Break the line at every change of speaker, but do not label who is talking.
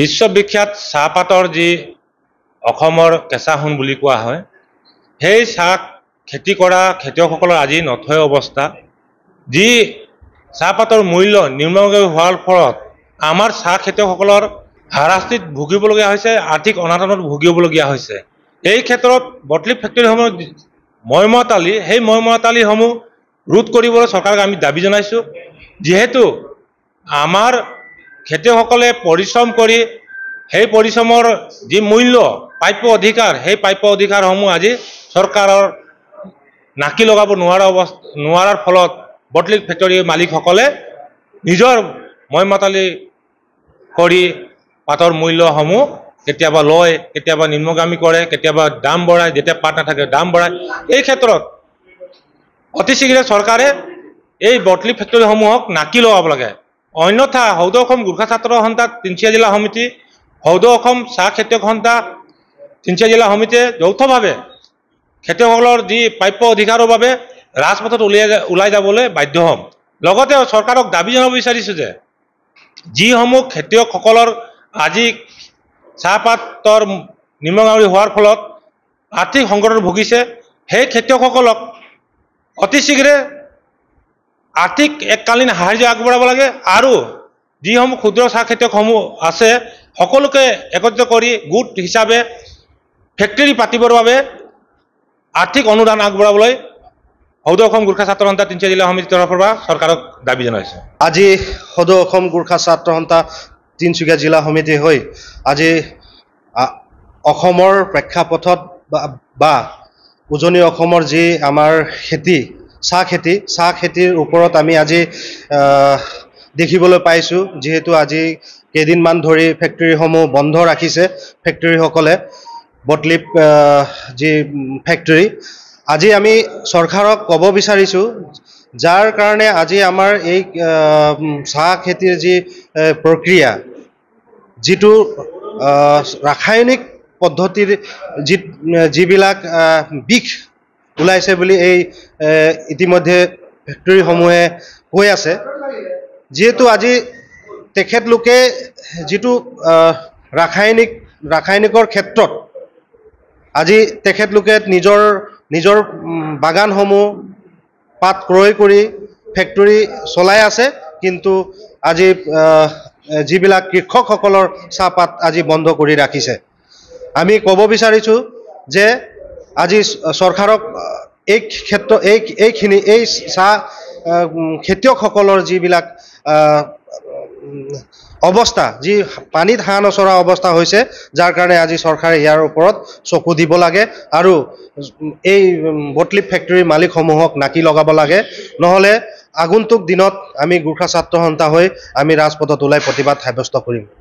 বিশ্ববিখ্যাত চাহপাতৰ যি অসমৰ কেঁচা সোণ বুলি কোৱা হয় সেই চাহ খেতি কৰা খেতিয়কসকলৰ আজি নথৈ অৱস্থা যি চাহপাতৰ মূল্য নিম্নগামী হোৱাৰ ফলত আমাৰ চাহ খেতিয়কসকলৰ হাৰাস্তিত ভুগিবলগীয়া হৈছে আৰ্থিক অনাটনত ভুগিবলগীয়া হৈছে এই ক্ষেত্ৰত বটলি ফেক্টৰীসমূহ মৰ্মতালি সেই মৰ্মতালিসমূহ ৰোধ কৰিবলৈ চৰকাৰক আমি দাবী জনাইছোঁ যিহেতু আমাৰ খেতিয়কসকলে পৰিশ্ৰম কৰি সেই পৰিশ্ৰমৰ যি মূল্য প্ৰাপ্য অধিকাৰ সেই প্ৰাপ্য অধিকাৰসমূহ আজি চৰকাৰৰ নাকি লগাব নোৱাৰা অৱস্থা নোৱাৰাৰ ফলত বটলি ফ্যাক্টৰি মালিকসকলে নিজৰ নিজেৰ মইমাতালি কৰি পাটৰ মূল্যসমূহ কেতিয়াবা লয় কেতিয়াবা নিম্নগামী কৰে কেতিয়াবা দাম বঢ়ায় যেতিয়া পাত নাথাকে দাম বঢ়ায় এই ক্ষেত্ৰত অতি শীঘ্ৰে চৰকাৰে এই বটলি ফেক্টৰীসমূহক নাকি লগাব লাগে অন্যথা সৌদ অসম গোৰ্খা ছাত্ৰ সন্থা তিনিচীয়া জিলা সমিতি সৌদ অসম চাহ খেতিয়ক সন্থা তিনিচীয়া জিলা সমিতিয়ে যৌথভাৱে খেতিয়কসকলৰ যি প্ৰাপ্য অধিকাৰৰ বাবে ৰাজপথত উলিয়াই ওলাই যাবলৈ বাধ্য হ'ম লগতে চৰকাৰক দাবী জনাব বিচাৰিছোঁ যে যিসমূহ খেতিয়কসকলৰ আজি চাহপাতৰ নিমঙাৰি হোৱাৰ ফলত আৰ্থিক সংকটত ভুগিছে সেই খেতিয়কসকলক অতি শীঘ্ৰে আৰ্থিক এককালীন সাহাৰ্য আগবঢ়াব লাগে আৰু যিসমূহ ক্ষুদ্ৰ চাহ খেতিয়কসমূহ আছে সকলোকে একত্ৰিত কৰি গোট হিচাপে ফেক্টৰী পাতিবৰ বাবে আৰ্থিক অনুদান আগবঢ়াবলৈ সদৌ অসম গোৰ্খা ছাত্ৰ সন্থা তিনিচুকীয়া জিলা সমিতিৰ তৰফৰ পৰা চৰকাৰক দাবী জনাইছে
আজি সদৌ অসম গোৰ্খা ছাত্ৰ সন্থা তিনিচুকীয়া জিলা সমিতি হৈ আজি অসমৰ প্ৰেক্ষাপথত বা উজনি অসমৰ যি আমাৰ খেতি চাহ খেতি চাহ খেতিৰ ওপৰত আমি আজি দেখিবলৈ পাইছোঁ যিহেতু আজি কেইদিনমান ধৰি ফেক্টৰীসমূহ বন্ধ ৰাখিছে ফেক্টৰীসকলে বটলিপ যি ফেক্টৰী আজি আমি চৰকাৰক ক'ব বিচাৰিছোঁ যাৰ কাৰণে আজি আমাৰ এই চাহ খেতিৰ যি প্ৰক্ৰিয়া যিটো ৰাসায়নিক পদ্ধতিৰ যি যিবিলাক বিষ ওলাইছে বুলি এই ইতিমধ্যে ফেক্টৰীসমূহে কৈ আছে যিহেতু আজি তেখেতলোকে যিটো ৰাসায়নিক ৰাসায়নিকৰ ক্ষেত্ৰত আজি তেখেতলোকে নিজৰ নিজৰ বাগানসমূহ পাত ক্ৰয় কৰি ফেক্টৰী চলাই আছে কিন্তু আজি যিবিলাক কৃষকসকলৰ চাহপাত আজি বন্ধ কৰি ৰাখিছে আমি ক'ব বিচাৰিছোঁ যে আজি চৰকাৰক এই ক্ষেত্ৰ এই এইখিনি এই চাহ খেতিয়কসকলৰ যিবিলাক অৱস্থা যি পানীত হাঁহ নচৰা অৱস্থা হৈছে যাৰ কাৰণে আজি চৰকাৰে ইয়াৰ ওপৰত চকু দিব লাগে আৰু এই বটলিপ ফেক্টৰীৰ মালিকসমূহক নাকি লগাব লাগে নহ'লে আগন্তুক দিনত আমি গোৰ্খা ছাত্ৰ সন্থা হৈ আমি ৰাজপথত ওলাই প্ৰতিবাদ সাব্যস্ত কৰিম